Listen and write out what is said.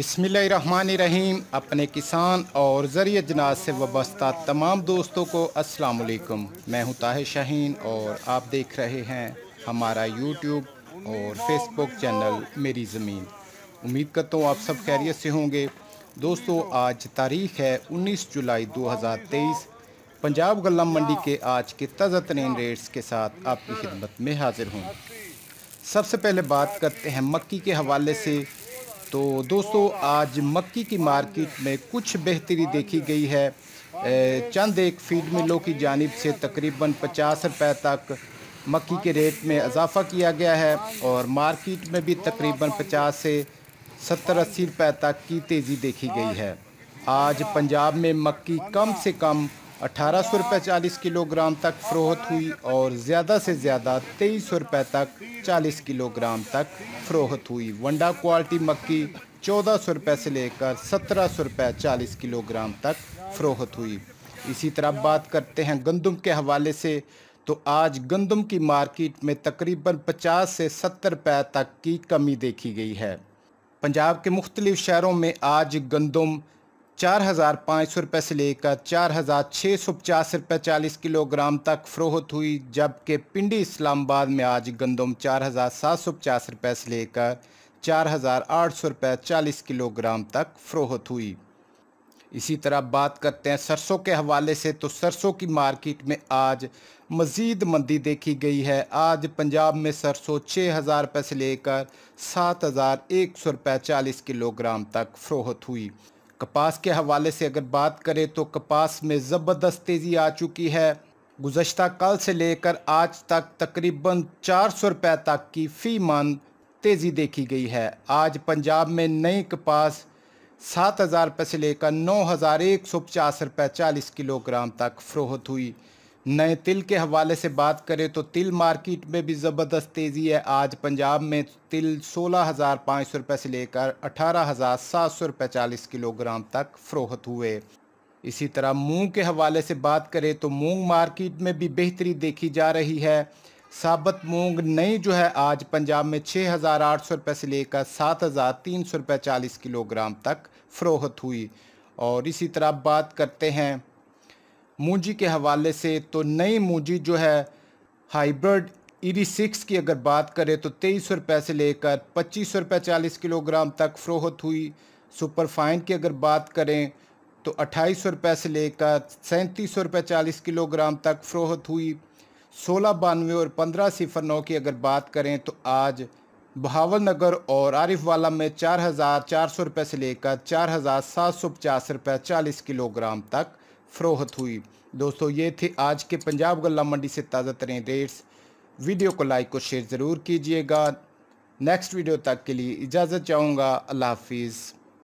रहीम अपने किसान और ज़रिए जनाज से वाबस्ता तमाम दोस्तों को अस्सलाम वालेकुम मैं हूं ताहिर शाहीन और आप देख रहे हैं हमारा यूट्यूब और फेसबुक चैनल मेरी ज़मीन उम्मीद करता हूँ आप सब खैरियत से होंगे दोस्तों आज तारीख़ है 19 जुलाई 2023 पंजाब गला मंडी के आज के ताज़ा तरीन रेट्स के साथ आपकी खिदमत में हाजिर हूँ सबसे पहले बात करते हैं मक्की के हवाले से तो दोस्तों आज मक्की की मार्केट में कुछ बेहतरी देखी गई है चंद एक फीड मिलों की जानब से तकरीबन पचास रुपए तक मक्की के रेट में इजाफ़ा किया गया है और मार्केट में भी तकरीबन पचास से सत्तर अस्सी रुपए तक की तेज़ी देखी गई है आज पंजाब में मक्की कम से कम अठारह सौ रुपये चालीस किलोग्राम तक फ़रोहत हुई और ज़्यादा से ज़्यादा तेईस सौ रुपये तक चालीस किलोग्राम तक फ़रोहत हुई वंडा क्वालिटी मक्की चौदह सौ रुपये से लेकर सत्रह सौ रुपये चालीस किलोग्राम तक फ़रोहत हुई इसी तरह बात करते हैं गंदम के हवाले से तो आज गंदम की मार्केट में तकरीबन पचास से सत्तर रुपये तक की कमी देखी गई है पंजाब के मुख्तलिफ शहरों में आज गंदम चार हज़ार पाँच सौ रुपये से लेकर चार हज़ार छः सौ पचास रुपये चालीस किलोग्राम तक फ़रोहत हुई जबकि पिंडी इस्लामाबाद में आज गंदम चार हज़ार सात सौ पचास रुपये से लेकर चार हज़ार आठ सौ रुपये चालीस किलोग्राम तक फ़रोहत हुई इसी तरह बात करते हैं सरसों के हवाले से तो सरसों की मार्केट में आज मज़ीद मंदी देखी गई है आज पंजाब में सरसों छः हज़ार रुपये से लेकर सात हज़ार एक सौ रुपये चालीस किलोग्राम तक फ़रोहत हुई कपास के हवाले से अगर बात करें तो कपास में ज़बरदस्त तेज़ी आ चुकी है गुज्त कल से लेकर आज तक तकरीबन चार सौ रुपये तक की फ़ी मान तेज़ी देखी गई है आज पंजाब में नई कपास सात हज़ार रुपये से लेकर नौ हज़ार एक सौ पचास रुपये चालीस किलोग्राम तक फ़रोहत हुई नए तिल के हवाले से बात करें तो तिल मार्केट में भी ज़बरदस्त तेज़ी है आज पंजाब में तिल सोलह हज़ार पाँच सौ रुपये से लेकर अठारह हज़ार सात सौ रुपये चालीस किलोग्राम तक फ़रोहत हुए इसी तरह मूंग के हवाले से बात करें तो मूंग मार्केट में भी बेहतरी देखी जा रही है साबत मूंग नई जो है आज पंजाब में छः हज़ार आठ सौ रुपये से लेकर सात हज़ार तीन सौ रुपये चालीस किलोग्राम तक फ़रोहत हुई और इसी तरह बात करते हैं मूजी के हवाले से तो नई मूजी जो है हाइब्रिड ई e सिक्स की अगर बात करें तो तेईस सौ रुपये से लेकर पच्चीस सौ रुपये चालीस किलोग्राम तक फ़रोहत हुई सुपर फाइन की अगर बात करें तो अट्ठाईस सौ रुपये से लेकर सैंतीस सौ रुपये चालीस किलोग्राम तक फ़रोहत हुई सोलह बानवे और पंद्रह सिफर नौ की अगर बात करें तो आज बहावल नगर और आरिफ वाला में चार हज़ार चार सौ रुपये से लेकर चार हज़ार सात सौ पचास रुपये चालीस किलोग्राम तक फ़रोहत हुई दोस्तों ये थे आज के पंजाब गला मंडी से ताज़ा तरीन रेट्स वीडियो को लाइक और शेयर ज़रूर कीजिएगा नेक्स्ट वीडियो तक के लिए इजाज़त चाहूँगा अल्लाह हाफिज़